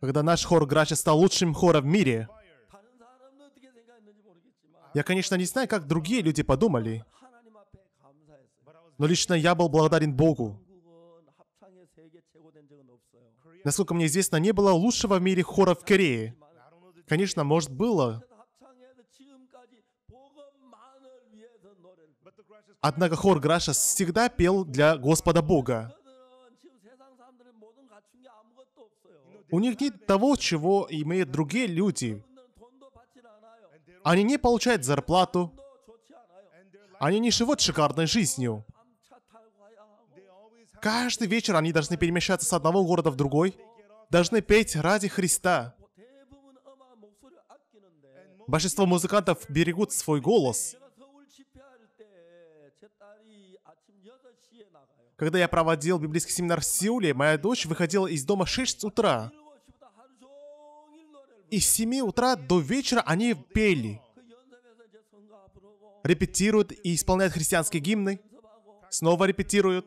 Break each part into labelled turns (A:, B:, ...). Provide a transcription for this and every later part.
A: Когда наш хор Грача стал лучшим хором в мире, я, конечно, не знаю, как другие люди подумали, но лично я был благодарен Богу. Насколько мне известно, не было лучшего в мире хора в Корее. Конечно, может, было. Однако хор Граша всегда пел для Господа Бога. У них нет того, чего имеют другие люди. Они не получают зарплату. Они не живут шикарной жизнью. Каждый вечер они должны перемещаться с одного города в другой. Должны петь ради Христа. Большинство музыкантов берегут свой голос. Когда я проводил библейский семинар в Сеуле, моя дочь выходила из дома в 6 утра и с 7 утра до вечера они пели, репетируют и исполняют христианские гимны, снова репетируют.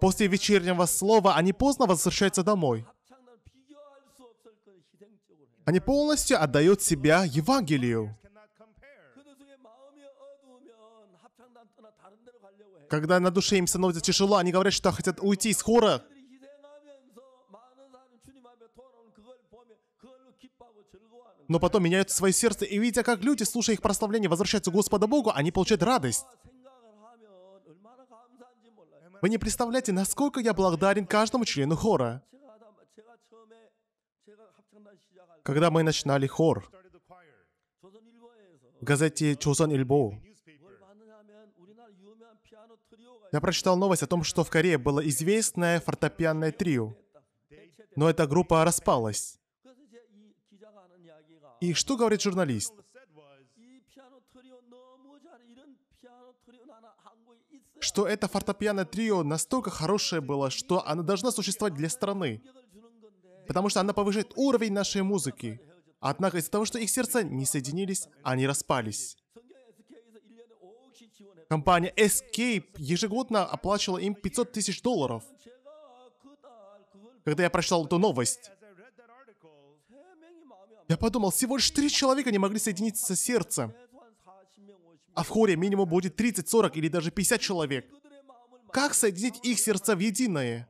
A: После вечернего слова они поздно возвращаются домой. Они полностью отдают себя Евангелию. Когда на душе им становится тяжело, они говорят, что хотят уйти из хора но потом меняют свое сердце, и видя, как люди, слушая их прославление, возвращаются к Господу Богу, они получают радость. Вы не представляете, насколько я благодарен каждому члену хора. Когда мы начинали хор в газете «Чосон Ильбо», я прочитал новость о том, что в Корее было известное фортепианное трио, но эта группа распалась. И что говорит журналист? Что это фортепиано трио настолько хорошее было, что она должна существовать для страны. Потому что она повышает уровень нашей музыки. Однако из-за того, что их сердца не соединились, они распались. Компания Escape ежегодно оплачивала им 500 тысяч долларов. Когда я прочитал эту новость, я подумал, всего лишь три человека не могли соединиться с сердцем. А в хоре минимум будет 30, 40 или даже 50 человек. Как соединить их сердца в единое?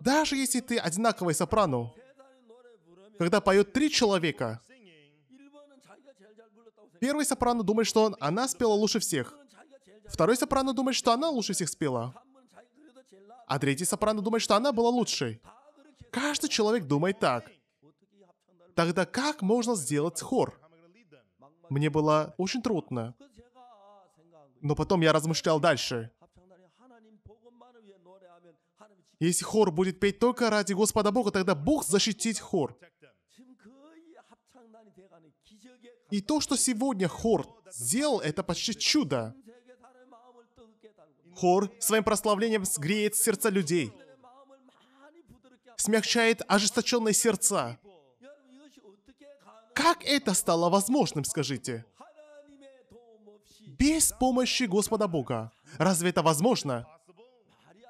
A: Даже если ты одинаковый сопрано. Когда поет три человека, первый сопрано думает, что он, она спела лучше всех. Второй сопрано думает, что она лучше всех спела. А третий сопрано думает, что она была лучшей. Каждый человек думает так. Тогда как можно сделать хор? Мне было очень трудно. Но потом я размышлял дальше. Если хор будет петь только ради Господа Бога, тогда Бог защитит хор. И то, что сегодня хор сделал, это почти чудо. Хор своим прославлением сгреет сердца людей, смягчает ожесточенные сердца, как это стало возможным, скажите? Без помощи Господа Бога. Разве это возможно?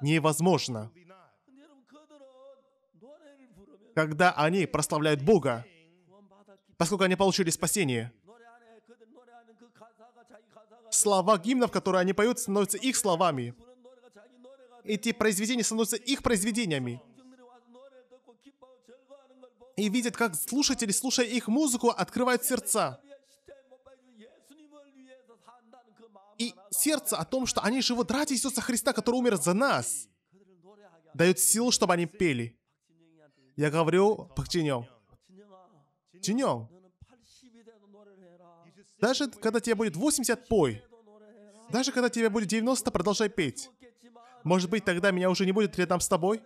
A: Невозможно. Когда они прославляют Бога, поскольку они получили спасение, слова гимнов, которые они поют, становятся их словами. Эти произведения становятся их произведениями и видят, как слушатели, слушая их музыку, открывают сердца. И сердце о том, что они живут ради Иисуса Христа, который умер за нас, дают силу, чтобы они пели. Я говорю Пак Чиньон. даже когда тебе будет 80, пой. Даже когда тебе будет 90, продолжай петь. Может быть, тогда меня уже не будет рядом с тобой,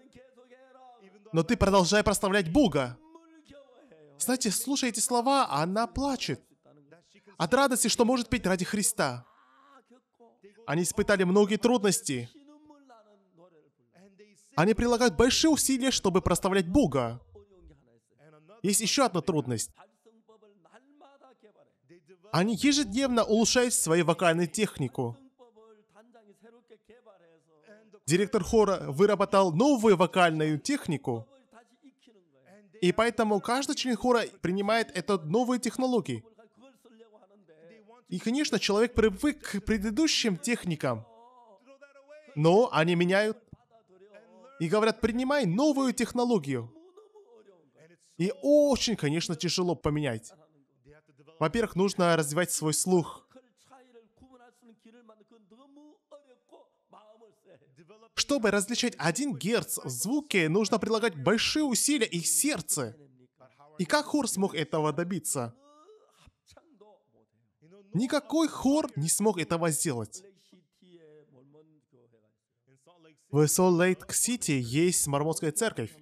A: но ты продолжай прославлять Бога. Знаете, слушая эти слова, она плачет от радости, что может петь ради Христа. Они испытали многие трудности. Они прилагают большие усилия, чтобы проставлять Бога. Есть еще одна трудность. Они ежедневно улучшают свою вокальную технику. Директор хора выработал новую вокальную технику – и поэтому каждый член хора принимает это новые технологии. И, конечно, человек привык к предыдущим техникам, но они меняют и говорят, принимай новую технологию. И очень, конечно, тяжело поменять. Во-первых, нужно развивать свой слух. Чтобы различать один герц в звуке, нужно прилагать большие усилия их сердце. И как хор смог этого добиться? Никакой хор не смог этого сделать. В Солт-Лейк-Сити есть мормонская церковь.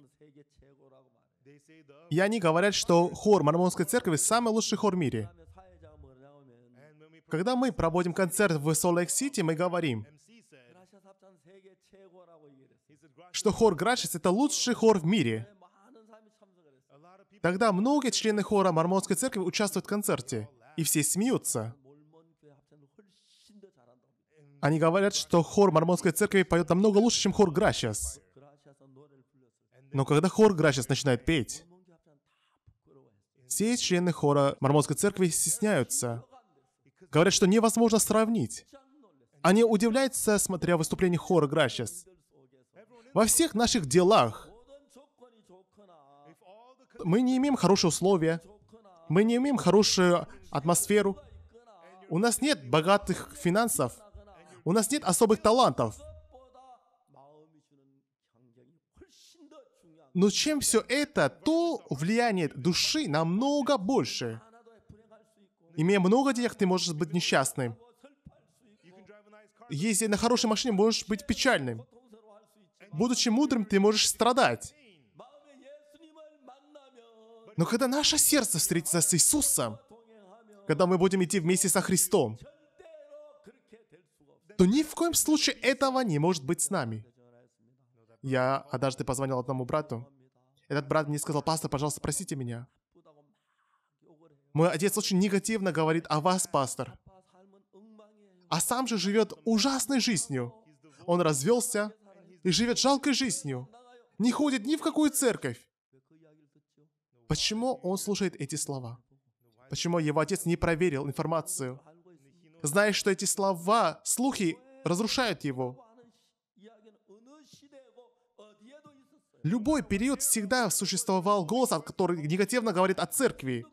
A: И они говорят, что хор мормонской церкви самый лучший хор в мире. Когда мы проводим концерт в Солт-Лейк-Сити, мы говорим, что хор Грачес — это лучший хор в мире. Тогда многие члены хора Мормонской церкви участвуют в концерте, и все смеются. Они говорят, что хор Мормонской церкви поет намного лучше, чем хор Грачес. Но когда хор Грачес начинает петь, все члены хора Мормонской церкви стесняются. Говорят, что невозможно сравнить. Они удивляются, смотря выступление хора Гращас. Во всех наших делах мы не имеем хорошие условия, мы не имеем хорошую атмосферу, у нас нет богатых финансов, у нас нет особых талантов. Но чем все это, то влияние души намного больше. Имея много денег, ты можешь быть несчастным ездя на хорошей машине, можешь быть печальным. Будучи мудрым, ты можешь страдать. Но когда наше сердце встретится с Иисусом, когда мы будем идти вместе со Христом, то ни в коем случае этого не может быть с нами. Я однажды позвонил одному брату. Этот брат мне сказал, пастор, пожалуйста, простите меня. Мой отец очень негативно говорит о вас, пастор а сам же живет ужасной жизнью. Он развелся и живет жалкой жизнью. Не ходит ни в какую церковь. Почему он слушает эти слова? Почему его отец не проверил информацию? Зная, что эти слова, слухи разрушают его. Любой период всегда существовал голос, который негативно говорит о церкви.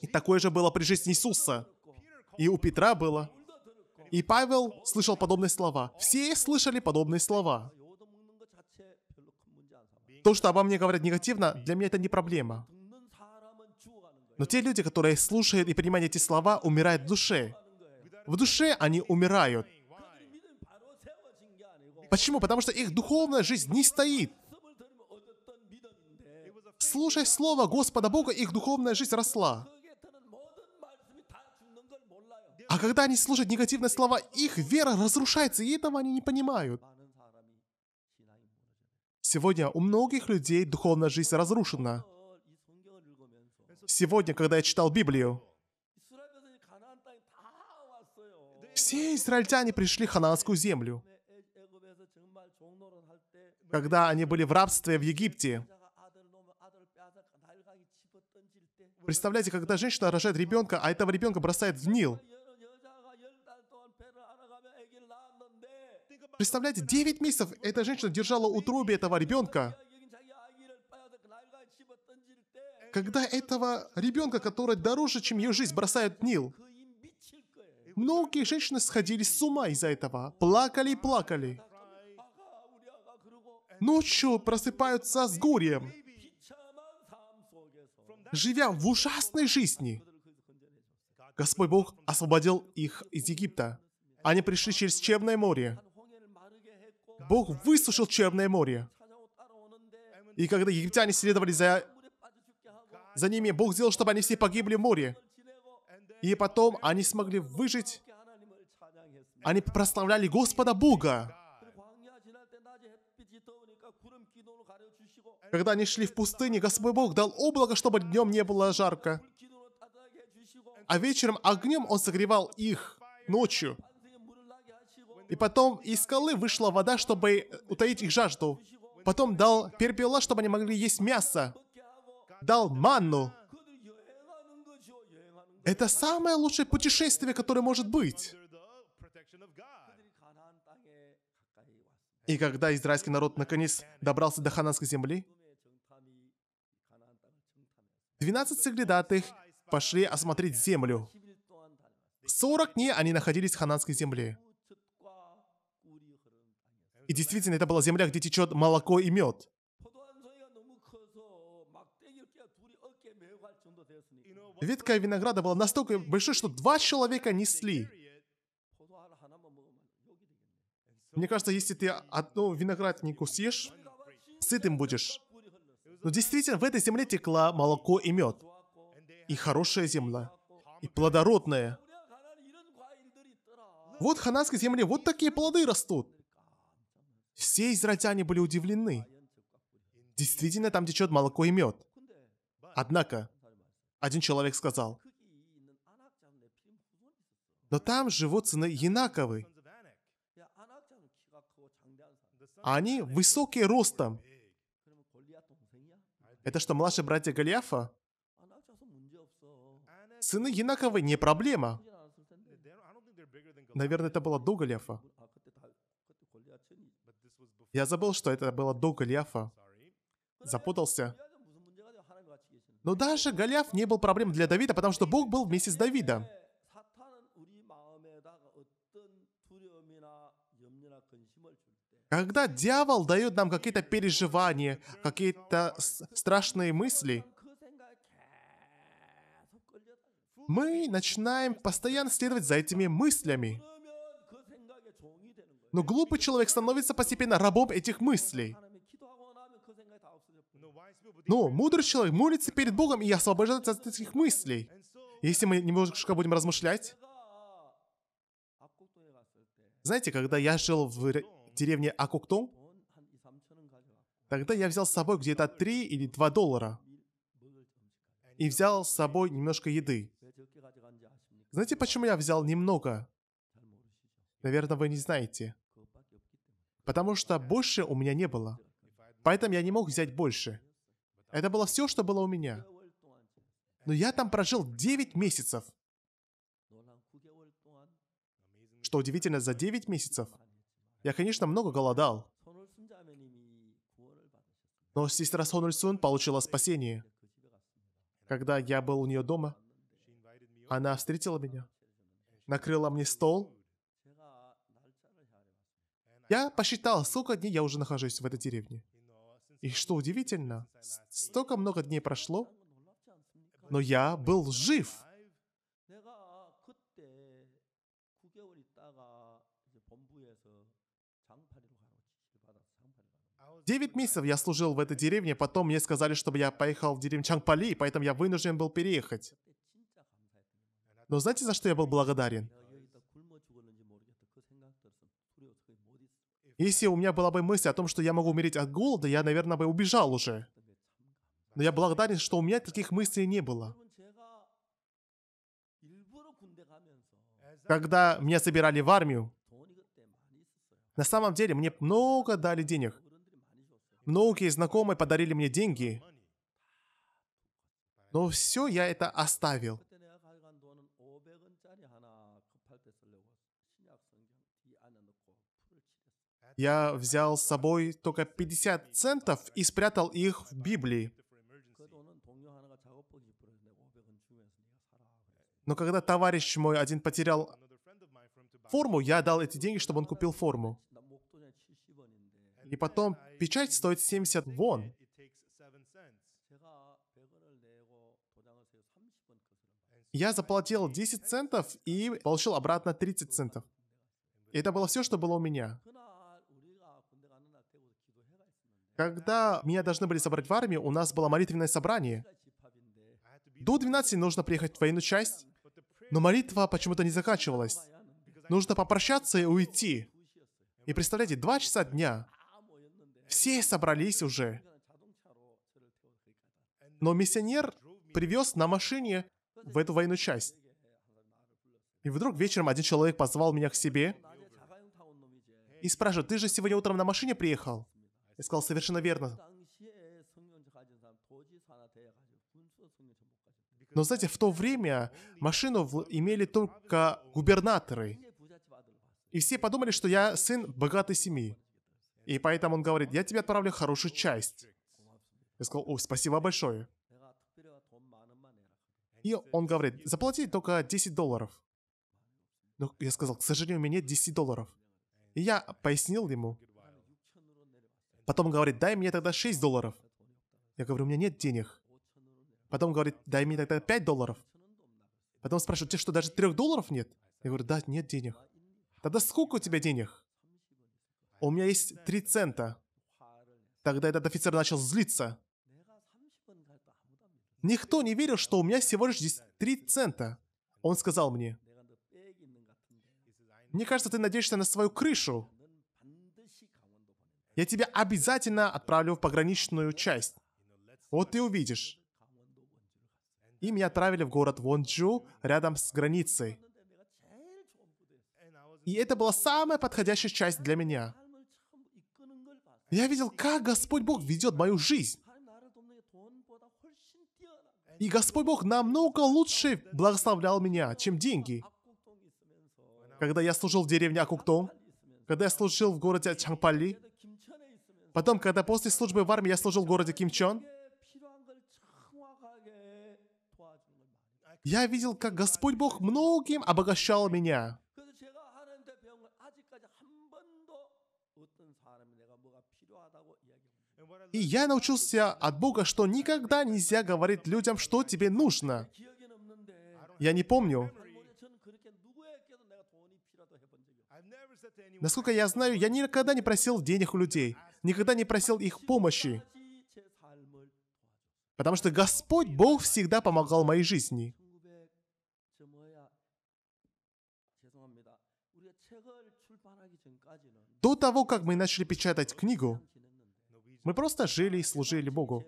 A: И такое же было при жизни Иисуса. И у Петра было. И Павел слышал подобные слова. Все слышали подобные слова. То, что обо мне говорят негативно, для меня это не проблема. Но те люди, которые слушают и принимают эти слова, умирают в душе. В душе они умирают. Почему? Потому что их духовная жизнь не стоит. Слушая слово Господа Бога, их духовная жизнь росла. А когда они слушают негативные слова, их вера разрушается, и этого они не понимают. Сегодня у многих людей духовная жизнь разрушена. Сегодня, когда я читал Библию, все израильтяне пришли в хананскую землю. Когда они были в рабстве в Египте, Представляете, когда женщина рожает ребенка, а этого ребенка бросает в Нил. Представляете, 9 месяцев эта женщина держала утробе этого ребенка. Когда этого ребенка, который дороже, чем ее жизнь, бросают Нил. Многие женщины сходили с ума из-за этого. Плакали и плакали. Ночью просыпаются с горем. Живя в ужасной жизни. Господь Бог освободил их из Египта. Они пришли через Черное море. Бог высушил Черное море. И когда египтяне следовали за, за ними, Бог сделал, чтобы они все погибли в море. И потом они смогли выжить. Они прославляли Господа Бога. Когда они шли в пустыне, Господь Бог дал облако, чтобы днем не было жарко. А вечером огнем Он согревал их ночью. И потом из скалы вышла вода, чтобы э, утаить их жажду. Потом дал перпиола, чтобы они могли есть мясо. Дал манну. Это самое лучшее путешествие, которое может быть. И когда израильский народ наконец добрался до хананской земли, 12 соглядатых пошли осмотреть землю. 40 дней они находились в хананской земле. И действительно, это была земля, где течет молоко и мед. Ветка винограда была настолько большой, что два человека несли. Мне кажется, если ты одну винограднику съешь, сытым будешь. Но действительно, в этой земле текла молоко и мед. И хорошая земля. И плодородная. Вот в хананской земле вот такие плоды растут. Все израильтяне были удивлены. Действительно, там течет молоко и мед. Однако, один человек сказал, но там живут сыны Янаковы. Они высокие ростом. Это что, младшие братья Голиафа? Сыны Янаковы не проблема. Наверное, это было до Голиафа. Я забыл, что это было до Голиафа. Запутался. Но ну даже Голиаф не был проблем для Давида, потому что Бог был вместе с Давидом. Когда дьявол дает нам какие-то переживания, какие-то страшные мысли, мы начинаем постоянно следовать за этими мыслями. Но глупый человек становится постепенно рабом этих мыслей. Но ну, мудрый человек молится перед Богом и освобождается от этих мыслей. Если мы немножко будем размышлять... Знаете, когда я жил в деревне Акуктон, тогда я взял с собой где-то 3 или 2 доллара. И взял с собой немножко еды. Знаете, почему я взял немного? наверное, вы не знаете. Потому что больше у меня не было. Поэтому я не мог взять больше. Это было все, что было у меня. Но я там прожил 9 месяцев. Что удивительно, за 9 месяцев я, конечно, много голодал. Но сестра Сон Сун получила спасение. Когда я был у нее дома, она встретила меня, накрыла мне стол я посчитал, сколько дней я уже нахожусь в этой деревне. И что удивительно, столько много дней прошло, но я был жив. Девять месяцев я служил в этой деревне, потом мне сказали, чтобы я поехал в деревню Чангпали, поэтому я вынужден был переехать. Но знаете, за что я был благодарен? Если у меня была бы мысль о том, что я могу умереть от голода, я, наверное, бы убежал уже. Но я благодарен, что у меня таких мыслей не было. Когда меня собирали в армию, на самом деле мне много дали денег. Многие знакомые подарили мне деньги. Но все я это оставил. Я взял с собой только 50 центов и спрятал их в Библии. Но когда товарищ мой один потерял форму, я дал эти деньги, чтобы он купил форму. И потом печать стоит 70 вон. Я заплатил 10 центов и получил обратно 30 центов. И это было все, что было у меня. Когда меня должны были собрать в армию, у нас было молитвенное собрание. До 12 нужно приехать в военную часть, но молитва почему-то не заканчивалась. Нужно попрощаться и уйти. И представляете, два часа дня. Все собрались уже. Но миссионер привез на машине в эту военную часть. И вдруг вечером один человек позвал меня к себе и спрашивает, ты же сегодня утром на машине приехал? Я сказал, совершенно верно. Но знаете, в то время машину имели только губернаторы. И все подумали, что я сын богатой семьи. И поэтому он говорит, я тебе отправлю хорошую часть. Я сказал, о, спасибо большое. И он говорит, заплати только 10 долларов. Но я сказал, к сожалению, у меня нет 10 долларов. И я пояснил ему, Потом говорит, дай мне тогда 6 долларов. Я говорю, у меня нет денег. Потом говорит, дай мне тогда 5 долларов. Потом спрашивает, тебе что, даже 3 долларов нет? Я говорю, да, нет денег. Тогда сколько у тебя денег? У меня есть 3 цента. Тогда этот офицер начал злиться. Никто не верил, что у меня всего лишь здесь 3 цента. Он сказал мне, мне кажется, ты надеешься на свою крышу. Я тебя обязательно отправлю в пограничную часть. Вот ты увидишь. И меня отправили в город Вонджу, рядом с границей. И это была самая подходящая часть для меня. Я видел, как Господь Бог ведет мою жизнь. И Господь Бог намного лучше благословлял меня, чем деньги. Когда я служил в деревне Акуктон, когда я служил в городе Чангпали, Потом, когда после службы в армии я служил в городе Кимчон, я видел, как Господь Бог многим обогащал меня. И я научился от Бога, что никогда нельзя говорить людям, что тебе нужно. Я не помню. Насколько я знаю, я никогда не просил денег у людей никогда не просил их помощи. Потому что Господь, Бог всегда помогал моей жизни. До того, как мы начали печатать книгу, мы просто жили и служили Богу.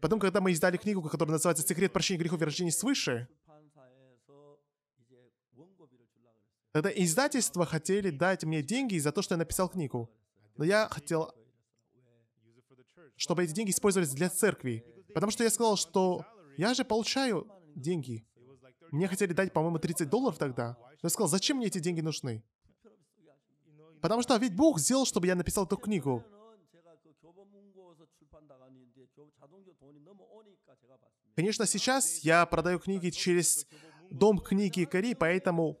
A: Потом, когда мы издали книгу, которая называется «Секрет прощения грехов и рождения свыше», тогда издательство хотели дать мне деньги за то, что я написал книгу. Но я хотел, чтобы эти деньги использовались для церкви. Потому что я сказал, что я же получаю деньги. Мне хотели дать, по-моему, 30 долларов тогда. Но я сказал, зачем мне эти деньги нужны? Потому что ведь Бог сделал, чтобы я написал эту книгу. Конечно, сейчас я продаю книги через Дом книги Кори, поэтому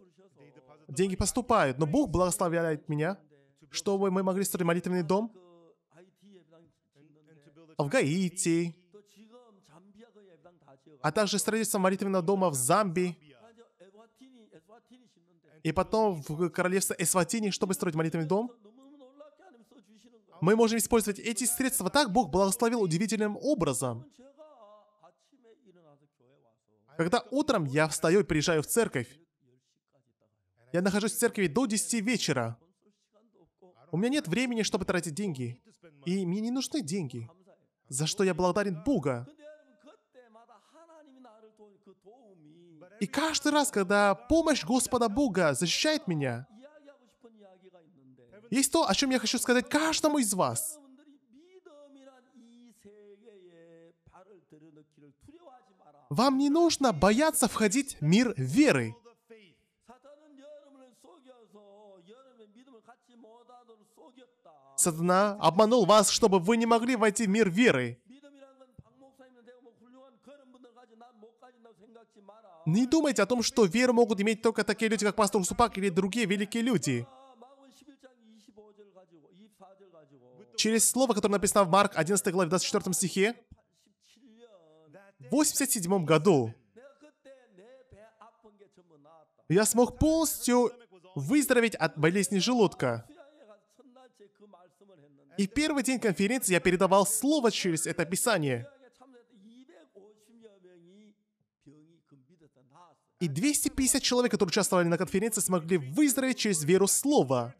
A: деньги поступают. Но Бог благословляет меня, чтобы мы могли строить молитвенный дом в Гаити, а также строительство молитвенного дома в Замби, и потом в королевство Эсватини, чтобы строить молитвенный дом. Мы можем использовать эти средства так, Бог благословил удивительным образом. Когда утром я встаю и приезжаю в церковь, я нахожусь в церкви до 10 вечера. У меня нет времени, чтобы тратить деньги. И мне не нужны деньги. За что я благодарен Бога. И каждый раз, когда помощь Господа Бога защищает меня, есть то, о чем я хочу сказать каждому из вас. Вам не нужно бояться входить в мир веры. Сатана обманул вас, чтобы вы не могли войти в мир веры. Не думайте о том, что веру могут иметь только такие люди, как пастор Супак или другие великие люди. Через слово, которое написано в Марк 11 главе 24 стихе, в 87 году я смог полностью выздороветь от болезни желудка. И в первый день конференции я передавал слово через это Писание. И 250 человек, которые участвовали на конференции, смогли выздороветь через веру слова.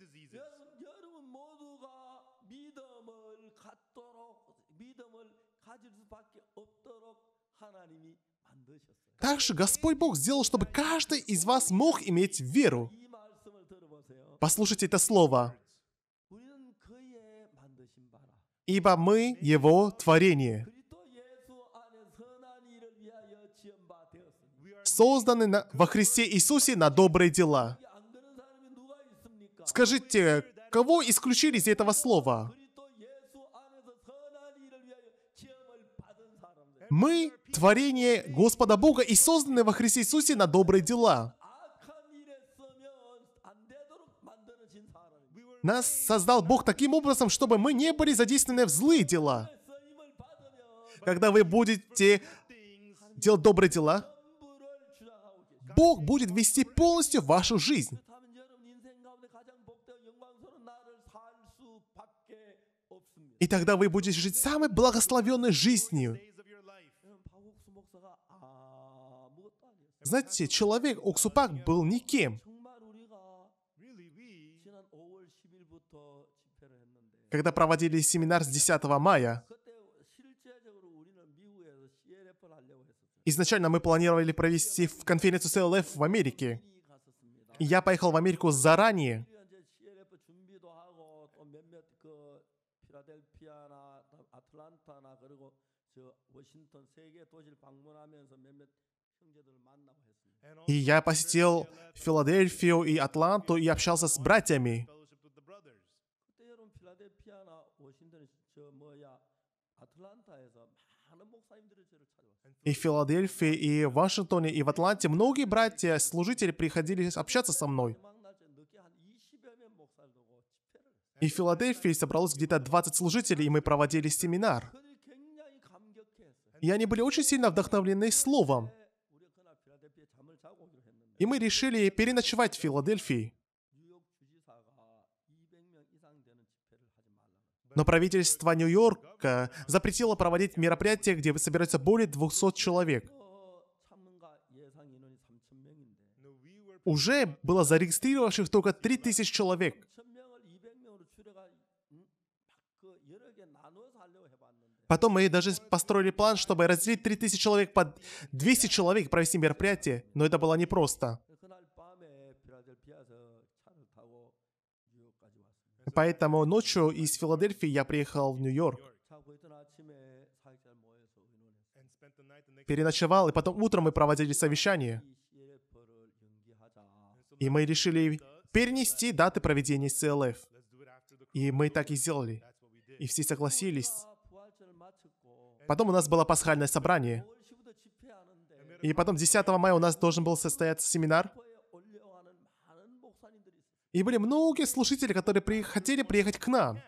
A: Также Господь Бог сделал, чтобы каждый из вас мог иметь веру. Послушайте это слово ибо мы Его творение, созданы на, во Христе Иисусе на добрые дела. Скажите, кого исключили из этого слова? Мы – творение Господа Бога и созданы во Христе Иисусе на добрые дела. Нас создал Бог таким образом, чтобы мы не были задействованы в злые дела. Когда вы будете делать добрые дела, Бог будет вести полностью вашу жизнь. И тогда вы будете жить самой благословенной жизнью. Знаете, человек Оксупак был никем. когда проводили семинар с 10 мая, изначально мы планировали провести в конференцию CLF в Америке. И я поехал в Америку заранее, и я посетил Филадельфию и Атланту и общался с братьями. и в Филадельфии, и в Вашингтоне, и в Атланте многие братья-служители приходили общаться со мной. И в Филадельфии собралось где-то 20 служителей, и мы проводили семинар. И они были очень сильно вдохновлены словом. И мы решили переночевать в Филадельфии. Но правительство Нью-Йорка запретило проводить мероприятия, где собираются более 200 человек. Уже было зарегистрировавших только 3000 человек. Потом мы даже построили план, чтобы разделить 3000 человек под 200 человек и провести мероприятие, но это было непросто. Поэтому ночью из Филадельфии я приехал в Нью-Йорк. Переночевал, и потом утром мы проводили совещание. И мы решили перенести даты проведения СЛФ. И мы так и сделали. И все согласились. Потом у нас было пасхальное собрание. И потом 10 мая у нас должен был состояться семинар – и были многие слушатели, которые при... хотели приехать к нам.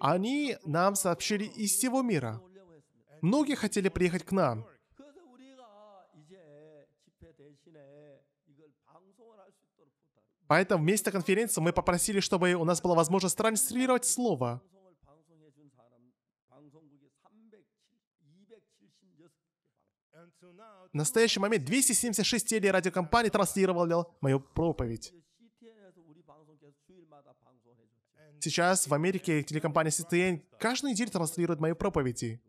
A: Они нам сообщили из всего мира. Многие хотели приехать к нам. Поэтому вместо конференции мы попросили, чтобы у нас была возможность транслировать слово. в настоящий момент 276 телерадиокомпаний транслировало мою проповедь. Сейчас в Америке телекомпания CTN каждую неделю транслирует мои проповеди.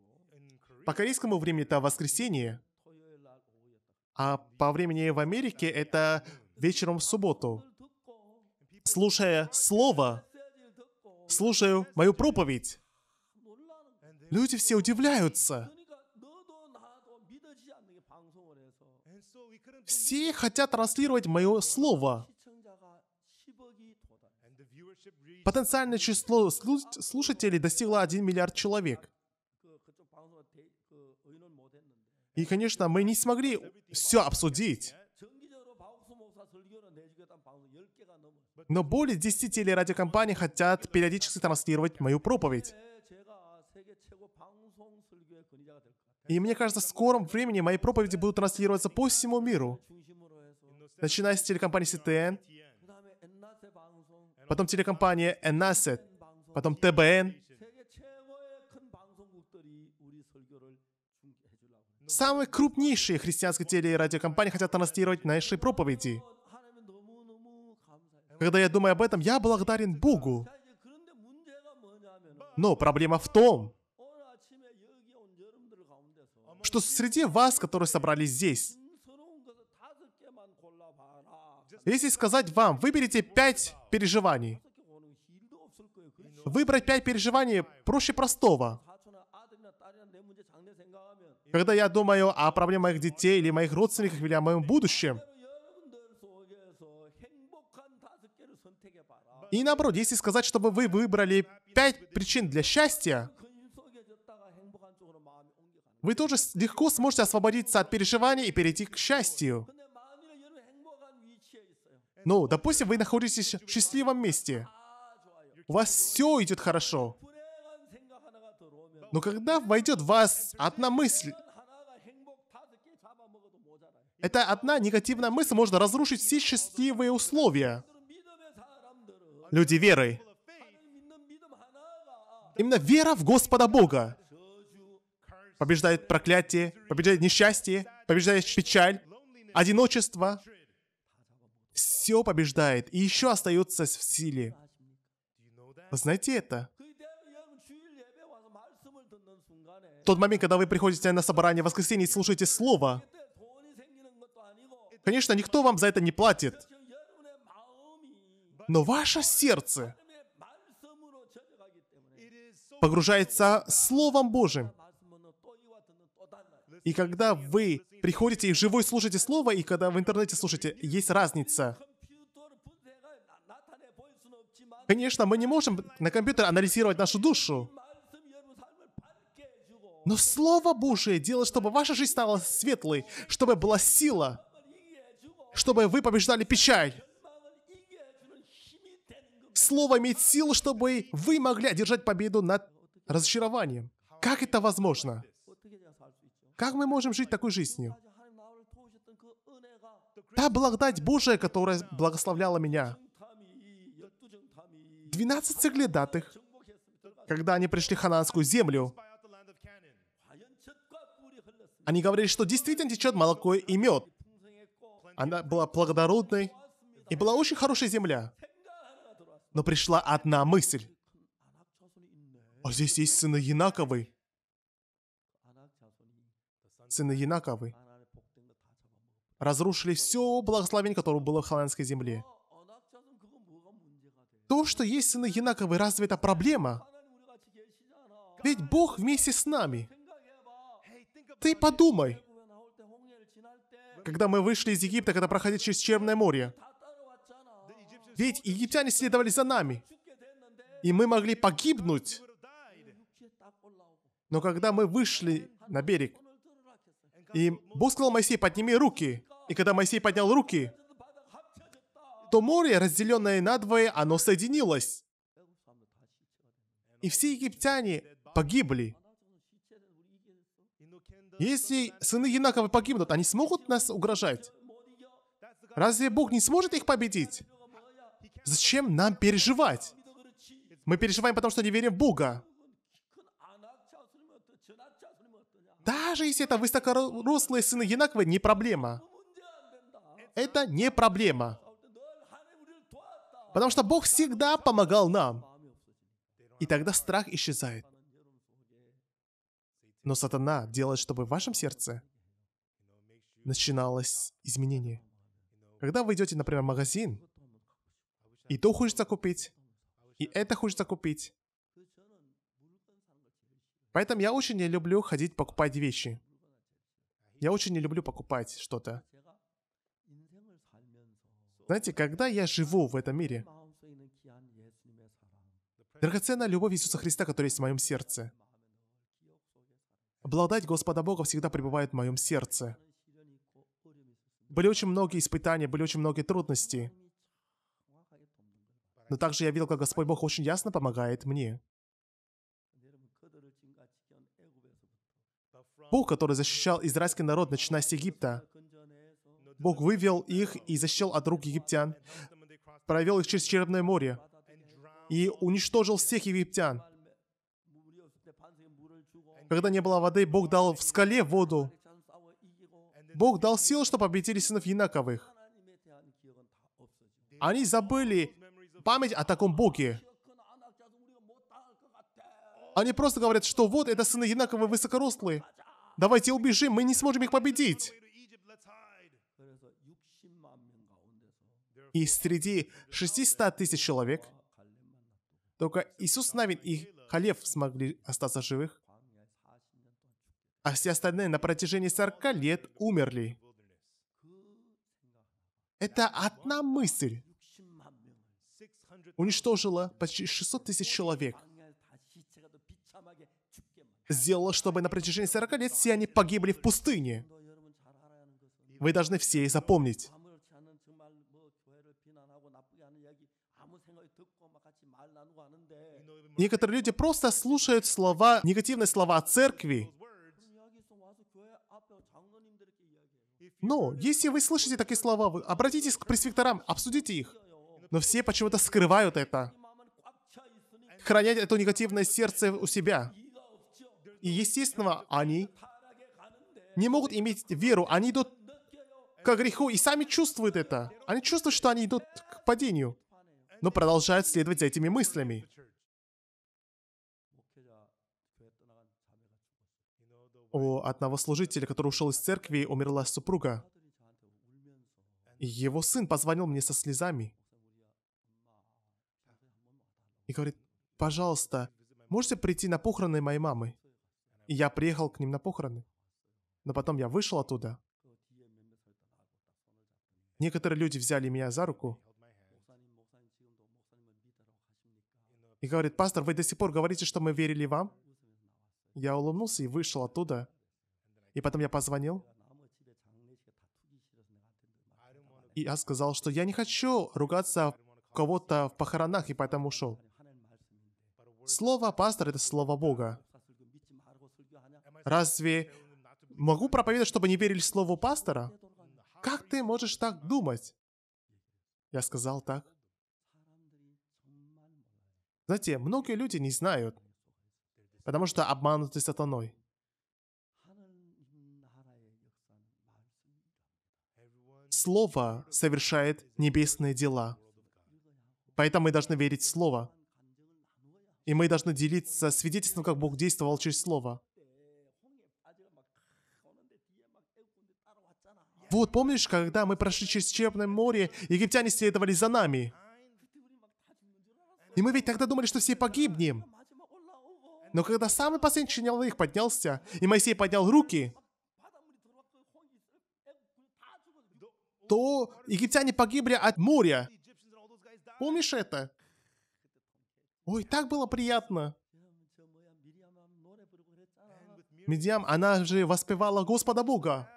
A: По корейскому времени это воскресенье, а по времени в Америке это вечером в субботу. Слушая слово, слушаю мою проповедь. Люди все удивляются. Все хотят транслировать мое слово. Потенциальное число слушателей достигло 1 миллиард человек. И, конечно, мы не смогли все обсудить. Но более 10 телерадиокомпаний хотят периодически транслировать мою проповедь. И мне кажется, в скором времени мои проповеди будут транслироваться по всему миру. Начиная с телекомпании CTN, потом телекомпания Enasset, потом ТБН. Самые крупнейшие христианские теле- и радиокомпании хотят транслировать наши проповеди. Когда я думаю об этом, я благодарен Богу. Но проблема в том, что среди вас, которые собрались здесь, если сказать вам, выберите пять переживаний, выбрать пять переживаний проще простого. Когда я думаю о проблемах моих детей или моих родственников или о моем будущем, и наоборот, если сказать, чтобы вы выбрали пять причин для счастья, вы тоже легко сможете освободиться от переживаний и перейти к счастью. Ну, допустим, вы находитесь в счастливом месте. У вас все идет хорошо. Но когда войдет в вас одна мысль, эта одна негативная мысль может разрушить все счастливые условия. Люди веры. Именно вера в Господа Бога побеждает проклятие, побеждает несчастье, побеждает печаль, одиночество. Все побеждает и еще остается в силе. Вы знаете это? Тот момент, когда вы приходите на собрание в воскресенье и слушаете Слово, конечно, никто вам за это не платит. Но ваше сердце погружается Словом Божьим. И когда вы приходите и живой слушаете слово, и когда в интернете слушаете, есть разница. Конечно, мы не можем на компьютер анализировать нашу душу. Но Слово Божие делает, чтобы ваша жизнь стала светлой, чтобы была сила, чтобы вы побеждали печаль. Слово имеет силу, чтобы вы могли одержать победу над разочарованием. Как это возможно? Как мы можем жить такой жизнью? Та благодать Божия, которая благословляла меня. 12 цеглядатых, когда они пришли в хананскую землю, они говорили, что действительно течет молоко и мед. Она была благородной и была очень хорошая земля. Но пришла одна мысль. А здесь есть сыны Янаковы. Цены Янаковы, разрушили все благословение, которое было в Халанской земле. То, что есть цены Янаковы, разве это проблема? Ведь Бог вместе с нами. Ты подумай. Когда мы вышли из Египта, когда проходили через Черное море, ведь египтяне следовали за нами, и мы могли погибнуть. Но когда мы вышли на берег, и Бог сказал Моисей, подними руки. И когда Моисей поднял руки, то море, разделенное надвое, оно соединилось. И все египтяне погибли. Если сыны Янаковы погибнут, они смогут нас угрожать? Разве Бог не сможет их победить? Зачем нам переживать? Мы переживаем, потому что не верим в Бога. Даже если это высокорослые сыны Янаквы, не проблема. Это не проблема. Потому что Бог всегда помогал нам. И тогда страх исчезает. Но сатана делает, чтобы в вашем сердце начиналось изменение. Когда вы идете, например, в магазин, и то хочется купить, и это хочется купить, Поэтому я очень не люблю ходить покупать вещи. Я очень не люблю покупать что-то. Знаете, когда я живу в этом мире, драгоценная любовь Иисуса Христа, которая есть в моем сердце. обладать Господа Бога всегда пребывает в моем сердце. Были очень многие испытания, были очень многие трудности. Но также я видел, как Господь Бог очень ясно помогает мне. Бог, который защищал израильский народ, начиная с Египта. Бог вывел их и защищал от рук египтян, провел их через Черное море и уничтожил всех египтян. Когда не было воды, Бог дал в скале воду. Бог дал силу, чтобы победили сынов Янаковых. Они забыли память о таком Боге. Они просто говорят, что вот это сыны Янаковы высокорослые. Давайте убежим, мы не сможем их победить. И среди 600 тысяч человек только Иисус Навин и Халев смогли остаться живых, а все остальные на протяжении 40 лет умерли. Это одна мысль уничтожила почти 600 тысяч человек – сделала, чтобы на протяжении 40 лет все они погибли в пустыне. Вы должны все и запомнить. Некоторые люди просто слушают слова, негативные слова о церкви. Но если вы слышите такие слова, вы обратитесь к пресвитерам, обсудите их. Но все почему-то скрывают это. Хранять это негативное сердце у себя. И, естественно, они не могут иметь веру. Они идут к греху и сами чувствуют это. Они чувствуют, что они идут к падению, но продолжают следовать за этими мыслями. У одного служителя, который ушел из церкви, умерла супруга. его сын позвонил мне со слезами. И говорит, пожалуйста, можете прийти на похороны моей мамы? И я приехал к ним на похороны. Но потом я вышел оттуда. Некоторые люди взяли меня за руку и говорит, «Пастор, вы до сих пор говорите, что мы верили вам?» Я улыбнулся и вышел оттуда. И потом я позвонил. И я сказал, что я не хочу ругаться кого-то в похоронах, и поэтому ушел. Слово пастор — это слово Бога. Разве могу проповедовать, чтобы не верили слову пастора? Как ты можешь так думать? Я сказал так. Знаете, многие люди не знают, потому что обмануты сатаной. Слово совершает небесные дела. Поэтому мы должны верить в Слово. И мы должны делиться свидетельством, как Бог действовал через Слово. Вот, помнишь, когда мы прошли через Черное море, египтяне следовали за нами? И мы ведь тогда думали, что все погибнем. Но когда самый последний человек поднялся, и Моисей поднял руки, то египтяне погибли от моря. Помнишь это? Ой, так было приятно. Медиам, она же воспевала Господа Бога.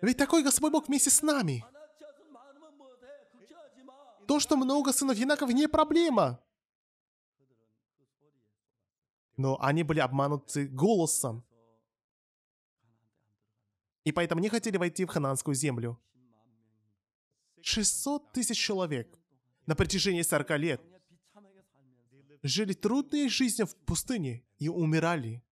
A: Ведь такой Господь Бог вместе с нами. То, что много сынов Енаков, не проблема. Но они были обмануты голосом. И поэтому не хотели войти в хананскую землю. 600 тысяч человек на протяжении 40 лет жили трудной жизнью в пустыне и умирали.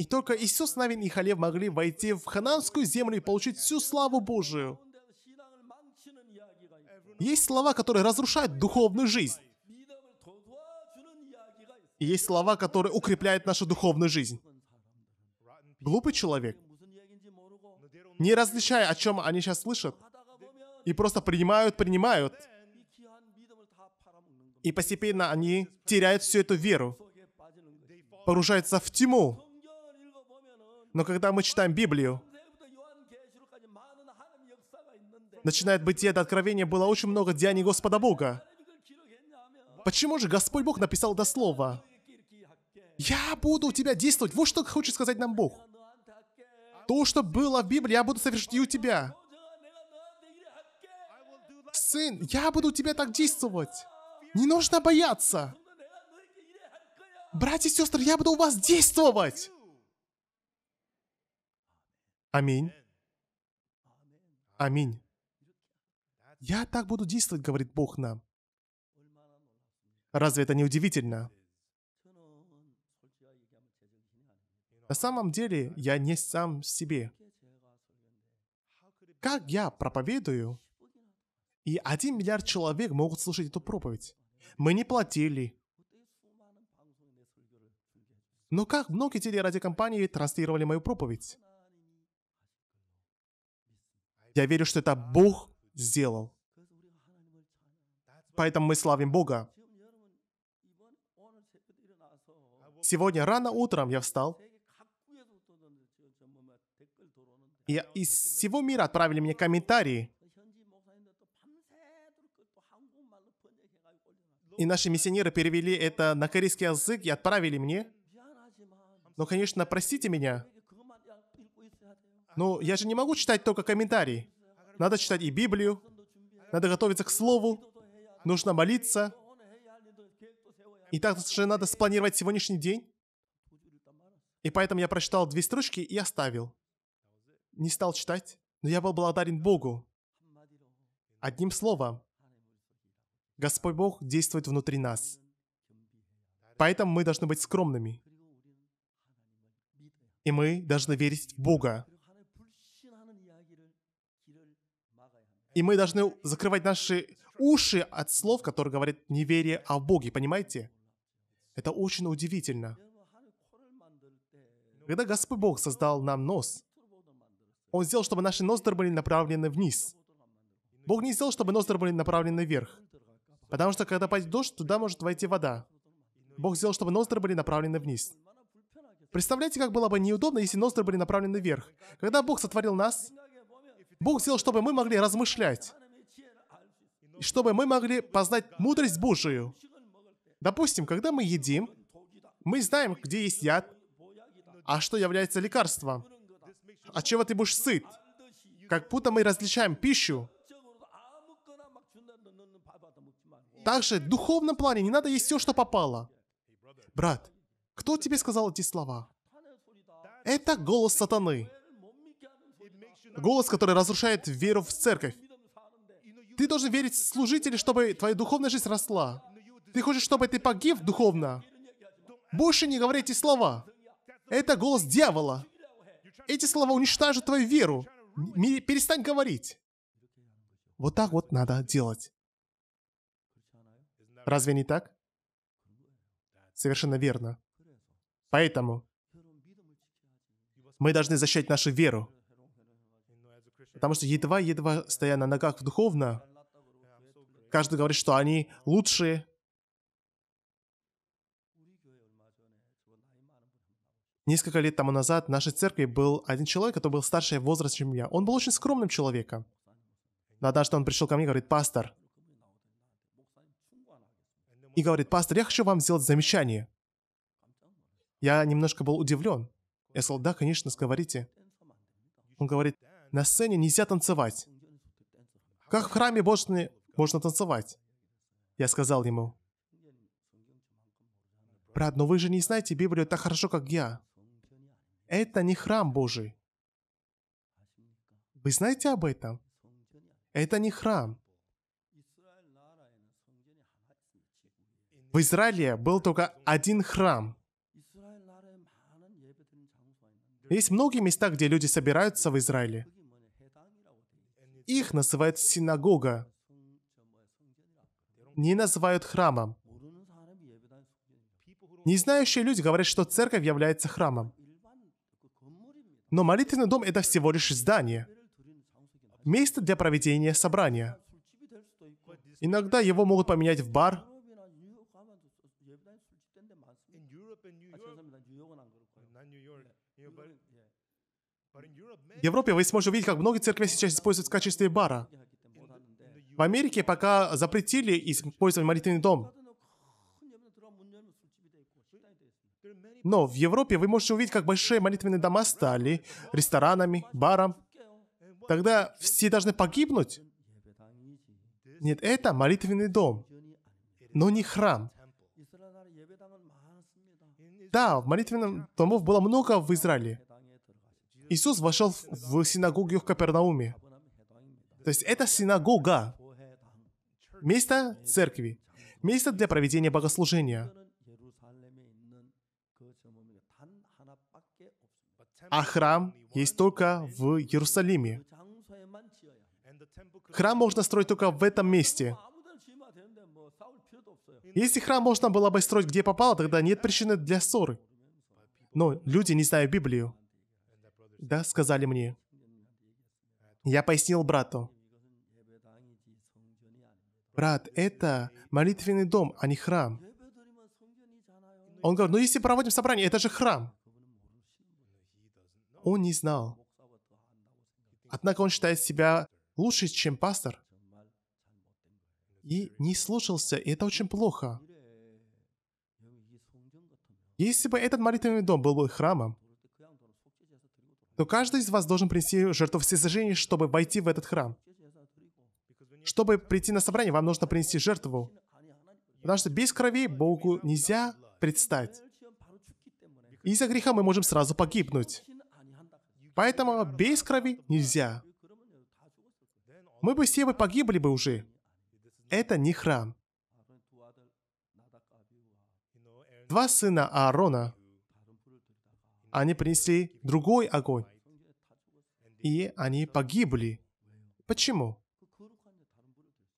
A: И только Иисус Навин и Халев могли войти в хананскую землю и получить всю славу Божию. Есть слова, которые разрушают духовную жизнь. И есть слова, которые укрепляют нашу духовную жизнь. Глупый человек, не различая, о чем они сейчас слышат, и просто принимают, принимают, и постепенно они теряют всю эту веру, поружаются в тьму, но когда мы читаем Библию, начинает быть это Откровение, было очень много деяний Господа Бога. Почему же Господь Бог написал до слова? Я буду у тебя действовать. Вот что хочет сказать нам Бог. То, что было в Библии, я буду совершить и у тебя. Сын, я буду у тебя так действовать. Не нужно бояться. Братья и сестры, я буду у вас действовать. Аминь. Аминь. Я так буду действовать, говорит Бог нам. Разве это не удивительно? На самом деле, я не сам себе. Как я проповедую, и один миллиард человек могут слушать эту проповедь. Мы не платили. Но как многие телерадиокомпании транслировали мою проповедь? Я верю, что это Бог сделал. Поэтому мы славим Бога. Сегодня рано утром я встал, и из всего мира отправили мне комментарии. И наши миссионеры перевели это на корейский язык и отправили мне. Но, конечно, простите меня, ну, я же не могу читать только комментарии. Надо читать и Библию. Надо готовиться к Слову. Нужно молиться. И так же надо спланировать сегодняшний день. И поэтому я прочитал две строчки и оставил. Не стал читать, но я был благодарен Богу. Одним словом, Господь Бог действует внутри нас. Поэтому мы должны быть скромными. И мы должны верить в Бога. и мы должны закрывать наши уши от слов, которые говорят неверие о Боге, понимаете? Это очень удивительно. Когда Господь Бог создал нам нос, Он сделал, чтобы наши ноздри были направлены вниз. Бог не сделал, чтобы ноздри были направлены вверх. Потому что, когда пойдет дождь, туда может войти вода. Бог сделал, чтобы ноздри были направлены вниз. Представляете, как было бы неудобно, если ноздри были направлены вверх. Когда Бог сотворил нас, Бог сделал, чтобы мы могли размышлять, чтобы мы могли познать мудрость Божию. Допустим, когда мы едим, мы знаем, где есть яд, а что является лекарством, от чего ты будешь сыт. Как будто мы различаем пищу. Также в духовном плане не надо есть все, что попало. Брат, кто тебе сказал эти слова? Это голос сатаны. Голос, который разрушает веру в церковь. Ты должен верить в служителей, чтобы твоя духовная жизнь росла. Ты хочешь, чтобы ты погиб духовно? Больше не говори эти слова. Это голос дьявола. Эти слова уничтожат твою веру. Перестань говорить. Вот так вот надо делать. Разве не так? Совершенно верно. Поэтому мы должны защищать нашу веру. Потому что едва, едва стоя на ногах духовно, каждый говорит, что они лучшие. Несколько лет тому назад в нашей церкви был один человек, который был старше возраста, чем я. Он был очень скромным человеком. Но однажды он пришел ко мне и говорит, пастор, и говорит, пастор, я хочу вам сделать замечание. Я немножко был удивлен. Я сказал, да, конечно, говорите. Он говорит, на сцене нельзя танцевать. Как в храме божественной можно танцевать? Я сказал ему. Брат, но вы же не знаете Библию так хорошо, как я. Это не храм Божий. Вы знаете об этом? Это не храм. В Израиле был только один храм. Есть многие места, где люди собираются в Израиле их называют синагога, не называют храмом. Незнающие люди говорят, что церковь является храмом. Но молитвенный дом – это всего лишь здание, место для проведения собрания. Иногда его могут поменять в бар, В Европе вы сможете увидеть, как многие церкви сейчас используют в качестве бара. В Америке пока запретили использовать молитвенный дом. Но в Европе вы можете увидеть, как большие молитвенные дома стали ресторанами, баром. Тогда все должны погибнуть. Нет, это молитвенный дом, но не храм. Да, в молитвенном домов было много в Израиле. Иисус вошел в синагогу в Капернауме. То есть это синагога, место церкви, место для проведения богослужения. А храм есть только в Иерусалиме. Храм можно строить только в этом месте. Если храм можно было бы строить где попало, тогда нет причины для ссоры. Но люди не знают Библию. Да, сказали мне. Я пояснил брату. Брат, это молитвенный дом, а не храм. Он говорит, ну если проводим собрание, это же храм. Он не знал. Однако он считает себя лучше, чем пастор. И не слушался, и это очень плохо. Если бы этот молитвенный дом был бы храмом, но каждый из вас должен принести жертву всесожжения, чтобы войти в этот храм. Чтобы прийти на собрание, вам нужно принести жертву. Потому что без крови Богу нельзя предстать. Из-за греха мы можем сразу погибнуть. Поэтому без крови нельзя. Мы бы все бы погибли бы уже. Это не храм. Два сына Аарона они принесли другой огонь, и они погибли. Почему?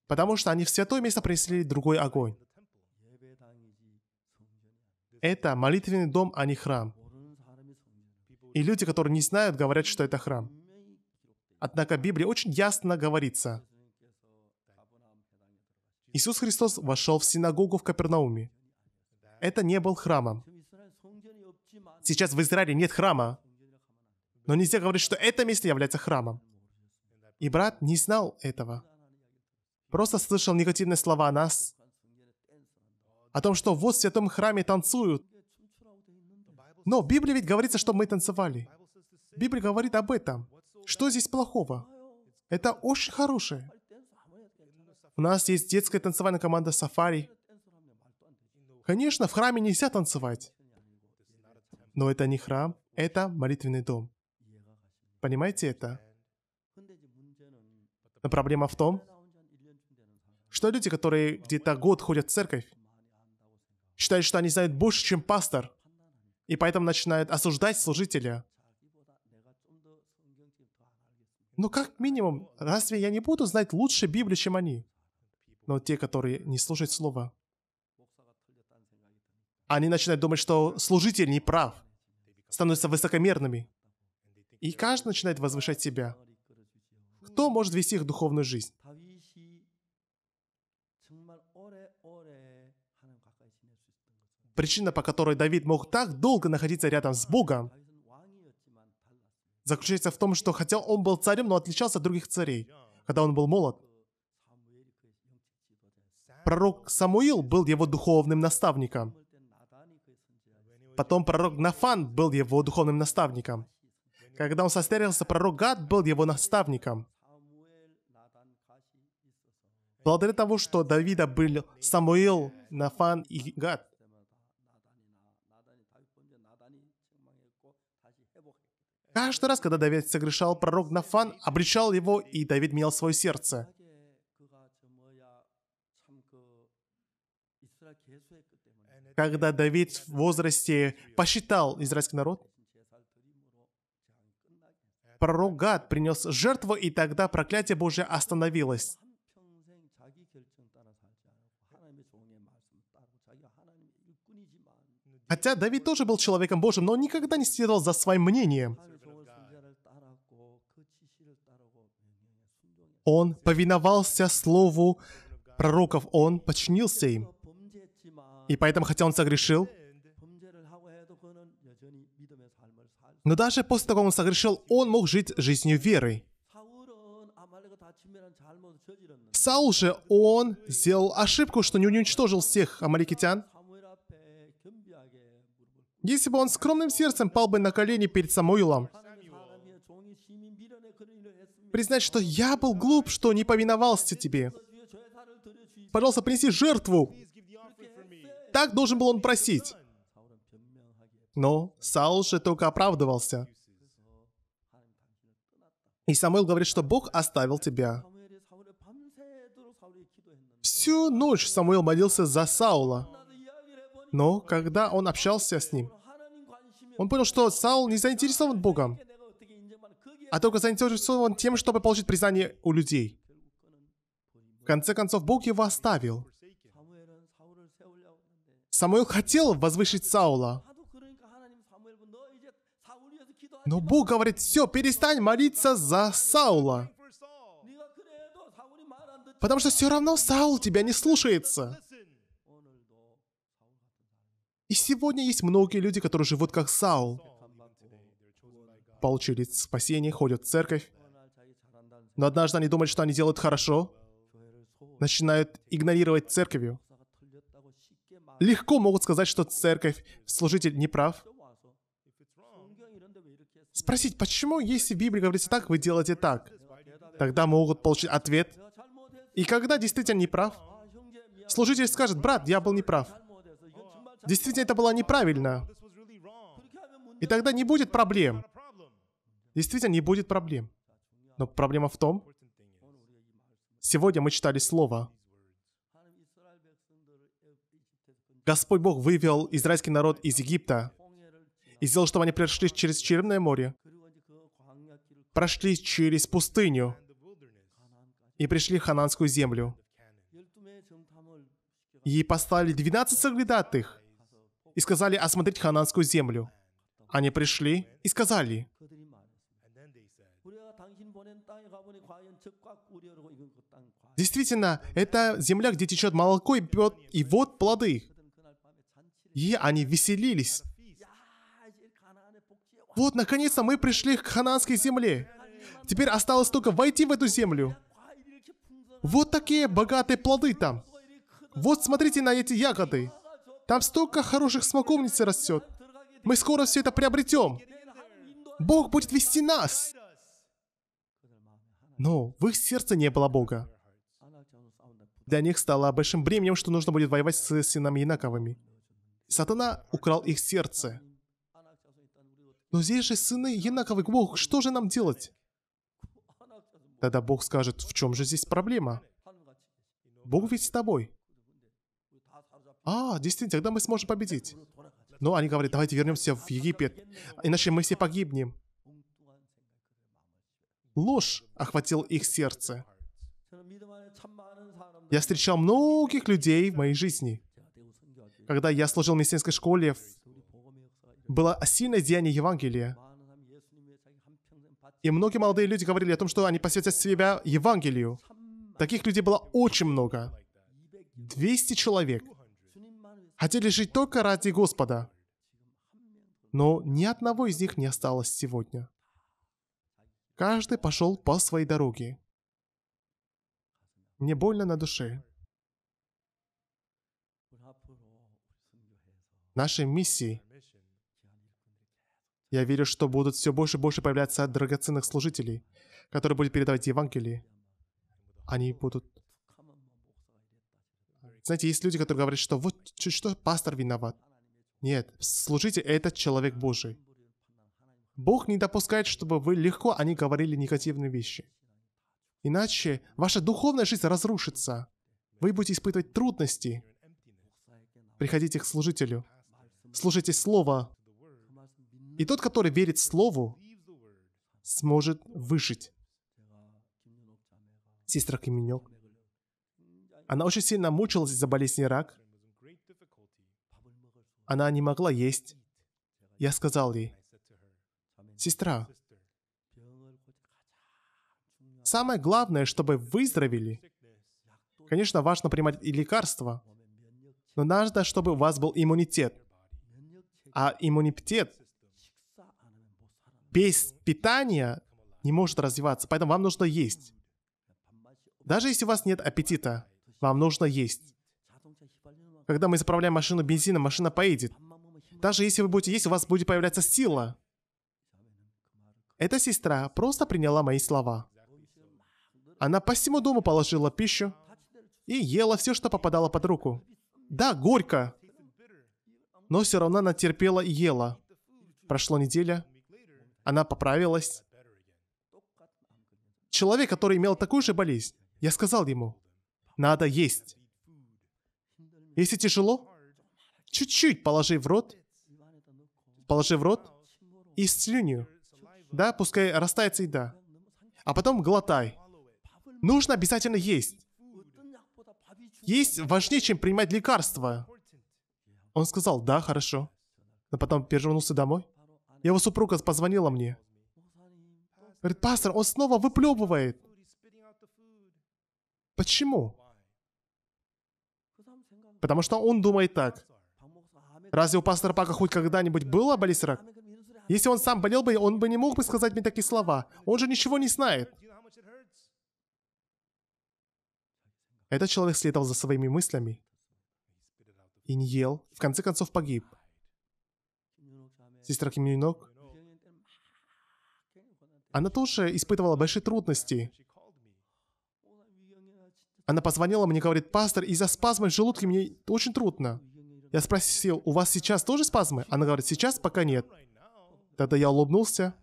A: Потому что они в святое место принесли другой огонь. Это молитвенный дом, а не храм. И люди, которые не знают, говорят, что это храм. Однако Библия очень ясно говорится. Иисус Христос вошел в синагогу в Капернауме. Это не был храмом. Сейчас в Израиле нет храма. Но нельзя говорить, что это место является храмом. И брат не знал этого. Просто слышал негативные слова о нас, о том, что вот в святом храме танцуют. Но в Библии ведь говорится, что мы танцевали. Библия говорит об этом. Что здесь плохого? Это очень хорошее. У нас есть детская танцевальная команда «Сафари». Конечно, в храме нельзя танцевать. Но это не храм, это молитвенный дом. Понимаете это? Но проблема в том, что люди, которые где-то год ходят в церковь, считают, что они знают больше, чем пастор, и поэтому начинают осуждать служителя. Но как минимум, разве я не буду знать лучше Библию, чем они? Но те, которые не слушают Слово, они начинают думать, что служитель не прав, становятся высокомерными. И каждый начинает возвышать себя. Кто может вести их духовную жизнь? Причина, по которой Давид мог так долго находиться рядом с Богом, заключается в том, что хотя он был царем, но отличался от других царей, когда он был молод. Пророк Самуил был его духовным наставником. Потом пророк Нафан был его духовным наставником. Когда он состарился, пророк Гад был его наставником. Благодаря тому, что Давида были Самуил, Нафан и Гад. Каждый раз, когда Давид согрешал, пророк Нафан обречал его, и Давид менял свое сердце. когда Давид в возрасте посчитал израильский народ, пророк Гад принес жертву, и тогда проклятие Божье остановилось. Хотя Давид тоже был человеком Божьим, но он никогда не следовал за своим мнением. Он повиновался слову пророков, он подчинился им. И поэтому, хотя он согрешил, но даже после того, как он согрешил, он мог жить жизнью веры. Саул же, он сделал ошибку, что не уничтожил всех амаликитян. Если бы он скромным сердцем пал бы на колени перед Самуилом, признать, что я был глуп, что не повиновался тебе. Пожалуйста, принеси жертву. Так должен был он просить. Но Саул же только оправдывался. И Самуил говорит, что Бог оставил тебя. Всю ночь Самуил молился за Саула. Но когда он общался с ним, он понял, что Саул не заинтересован Богом, а только заинтересован тем, чтобы получить признание у людей. В конце концов, Бог его оставил. Самуил хотел возвысить Саула. Но Бог говорит, все, перестань молиться за Саула. Потому что все равно Саул тебя не слушается. И сегодня есть многие люди, которые живут как Саул. Получили спасение, ходят в церковь. Но однажды они думают, что они делают хорошо. Начинают игнорировать церковью легко могут сказать, что церковь, служитель не прав. Спросить, почему, если Библия говорится так, вы делаете так? Тогда могут получить ответ. И когда действительно не прав, служитель скажет, брат, я был неправ. Действительно, это было неправильно. И тогда не будет проблем. Действительно, не будет проблем. Но проблема в том, сегодня мы читали Слово, Господь Бог вывел израильский народ из Египта и сделал, чтобы они прошли через Черемное море, прошли через пустыню и пришли в Хананскую землю. И поставили 12 соглядатых и сказали осмотреть Хананскую землю. Они пришли и сказали, Действительно, это земля, где течет молоко и пьет, и вот плоды и они веселились. Вот, наконец-то мы пришли к хананской земле. Теперь осталось только войти в эту землю. Вот такие богатые плоды там. Вот смотрите на эти ягоды. Там столько хороших смоковниц растет. Мы скоро все это приобретем. Бог будет вести нас. Но в их сердце не было Бога. Для них стало большим бременем, что нужно будет воевать с сынами Инаковыми. Сатана украл их сердце. Но здесь же сыны Енаковы, Бог, что же нам делать? Тогда Бог скажет, в чем же здесь проблема? Бог ведь с тобой. А, действительно, тогда мы сможем победить. Но они говорят, давайте вернемся в Египет, иначе мы все погибнем. Ложь охватил их сердце. Я встречал многих людей в моей жизни, когда я служил в мессианской школе, было сильное деяние Евангелия. И многие молодые люди говорили о том, что они посвятят себя Евангелию. Таких людей было очень много. 200 человек. Хотели жить только ради Господа. Но ни одного из них не осталось сегодня. Каждый пошел по своей дороге. Мне больно на душе. нашей миссии. Я верю, что будут все больше и больше появляться драгоценных служителей, которые будут передавать Евангелие. Они будут... Знаете, есть люди, которые говорят, что вот что пастор виноват. Нет, служите, это человек Божий. Бог не допускает, чтобы вы легко они говорили негативные вещи. Иначе ваша духовная жизнь разрушится. Вы будете испытывать трудности. Приходите к служителю слушайте Слово, и тот, который верит Слову, сможет выжить. Сестра Ким Она очень сильно мучилась из-за болезни рак. Она не могла есть. Я сказал ей, «Сестра, самое главное, чтобы выздоровели. Конечно, важно принимать и лекарства, но надо, чтобы у вас был иммунитет а иммунитет без питания не может развиваться. Поэтому вам нужно есть. Даже если у вас нет аппетита, вам нужно есть. Когда мы заправляем машину бензином, машина поедет. Даже если вы будете есть, у вас будет появляться сила. Эта сестра просто приняла мои слова. Она по всему дому положила пищу и ела все, что попадало под руку. Да, горько, но все равно она терпела и ела. Прошла неделя, она поправилась. Человек, который имел такую же болезнь, я сказал ему, надо есть. Если тяжело, чуть-чуть положи в рот, положи в рот и с слюнью. Да, пускай растается еда. А потом глотай. Нужно обязательно есть. Есть важнее, чем принимать лекарства. Он сказал, да, хорошо. Но а потом вернулся домой. Его супруга позвонила мне. Говорит, пастор, он снова выплевывает. Почему? Потому что он думает так. Разве у пастора Пака хоть когда-нибудь было оболист рак? Если он сам болел бы, он бы не мог бы сказать мне такие слова. Он же ничего не знает. Этот человек следовал за своими мыслями и не ел, в конце концов погиб. Сестра Ким Юнок, она тоже испытывала большие трудности. Она позвонила мне, говорит, пастор, из-за спазма в желудке мне очень трудно. Я спросил, у вас сейчас тоже спазмы? Она говорит, сейчас пока нет. Тогда я улыбнулся.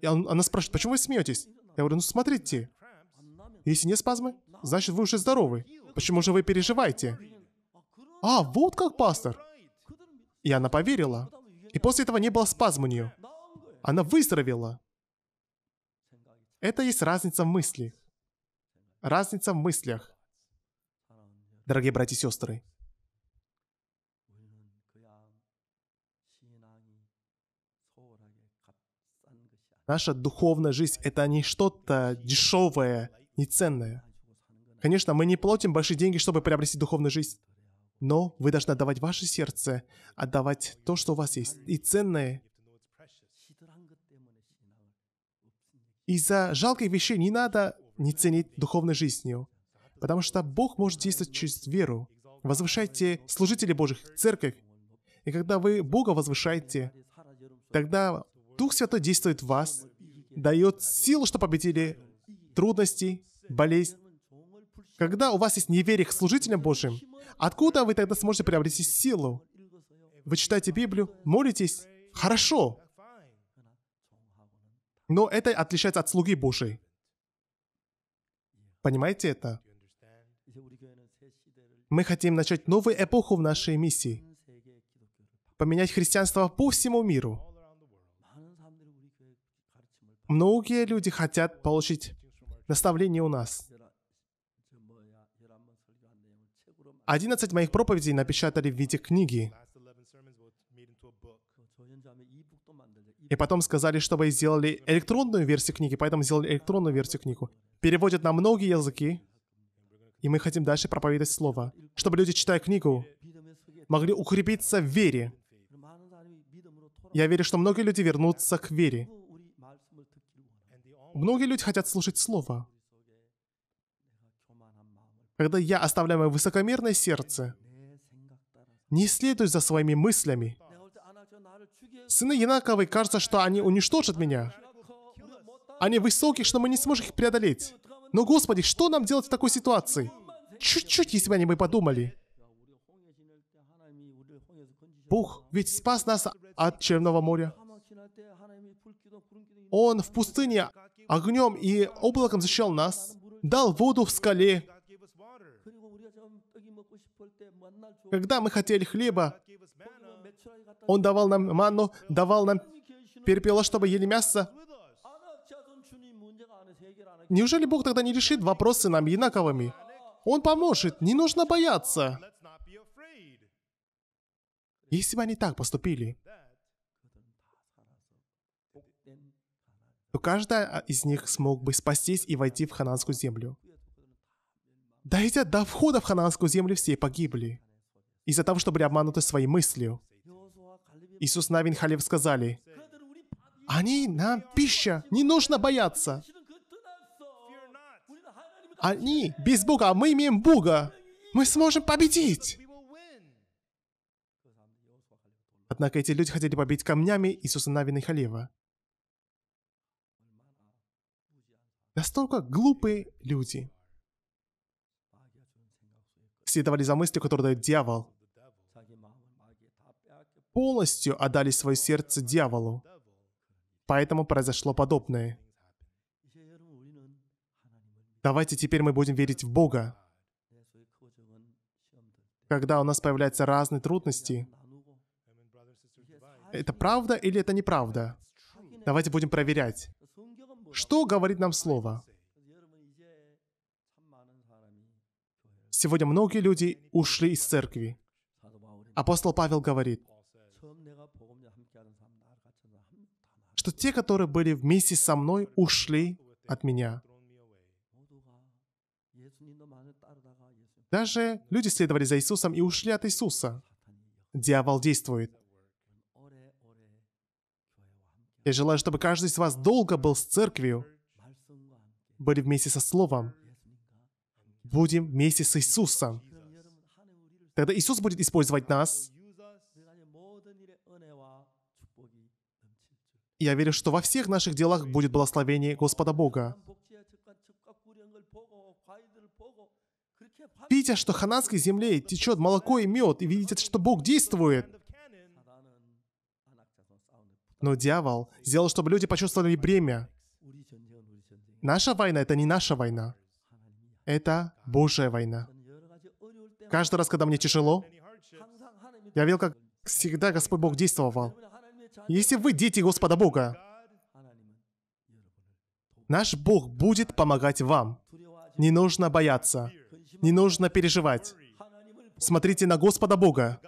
A: И он, она спрашивает, почему вы смеетесь? Я говорю, ну смотрите, если нет спазмы, значит вы уже здоровы. Почему же вы переживаете? «А, вот как, пастор!» И она поверила. И после этого не было спазм у нее. Она выздоровела. Это есть разница в мысли. Разница в мыслях. Дорогие братья и сестры, Наша духовная жизнь — это не что-то дешевое, неценное. Конечно, мы не платим большие деньги, чтобы приобрести духовную жизнь. Но вы должны отдавать ваше сердце, отдавать то, что у вас есть, и ценное. Из-за жалких вещей не надо не ценить духовной жизнью, потому что Бог может действовать через веру. Возвышайте служителей Божьих, церковь. И когда вы Бога возвышаете, тогда Дух Святой действует в вас, дает силу, что победили трудности, болезнь. Когда у вас есть неверие к служителям Божьим, Откуда вы тогда сможете приобрести силу? Вы читаете Библию, молитесь? Хорошо. Но это отличается от слуги Божьей. Понимаете это? Мы хотим начать новую эпоху в нашей миссии. Поменять христианство по всему миру. Многие люди хотят получить наставление у нас. 11 моих проповедей напечатали в виде книги. И потом сказали, чтобы сделали электронную версию книги, поэтому сделали электронную версию книгу. Переводят на многие языки, и мы хотим дальше проповедовать Слово, чтобы люди, читая книгу, могли укрепиться в вере. Я верю, что многие люди вернутся к вере. Многие люди хотят слушать Слово когда я оставляю мое высокомерное сердце, не следуй за своими мыслями. Сыны Янаковы, кажется, что они уничтожат меня. Они высоки, что мы не сможем их преодолеть. Но, Господи, что нам делать в такой ситуации? Чуть-чуть, если бы они мы подумали. Бог ведь спас нас от Черного моря. Он в пустыне огнем и облаком защищал нас, дал воду в скале, когда мы хотели хлеба, Он давал нам манну, давал нам перепела, чтобы ели мясо. Неужели Бог тогда не решит вопросы нам инаковыми? Он поможет, не нужно бояться. Если бы они так поступили, то каждая из них смог бы спастись и войти в хананскую землю. Дойдя до входа в хананскую землю, все погибли. Из-за того, что были обмануты своей мыслью. Иисус Навин Халев сказали, «Они нам пища, не нужно бояться!» Они без Бога, а мы имеем Бога! Мы сможем победить! Однако эти люди хотели побить камнями Иисуса Навина и Халева. Настолько глупые люди – следовали за мыслью, которую дает дьявол. Полностью отдали свое сердце дьяволу. Поэтому произошло подобное. Давайте теперь мы будем верить в Бога. Когда у нас появляются разные трудности, это правда или это неправда? Давайте будем проверять. Что говорит нам Слово? Сегодня многие люди ушли из церкви. Апостол Павел говорит, что те, которые были вместе со мной, ушли от меня. Даже люди следовали за Иисусом и ушли от Иисуса. Дьявол действует. Я желаю, чтобы каждый из вас долго был с церковью, были вместе со Словом, будем вместе с Иисусом. Тогда Иисус будет использовать нас. Я верю, что во всех наших делах будет благословение Господа Бога. Видя, что хананской земле течет молоко и мед, и видите, что Бог действует. Но дьявол сделал, чтобы люди почувствовали бремя. Наша война — это не наша война. Это Божья война. Каждый раз, когда мне тяжело, я видел, как всегда Господь Бог действовал. Если вы дети Господа Бога, наш Бог будет помогать вам. Не нужно бояться, не нужно переживать. Смотрите на Господа Бога.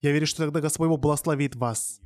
A: Я верю, что тогда Господь Бог благословит вас.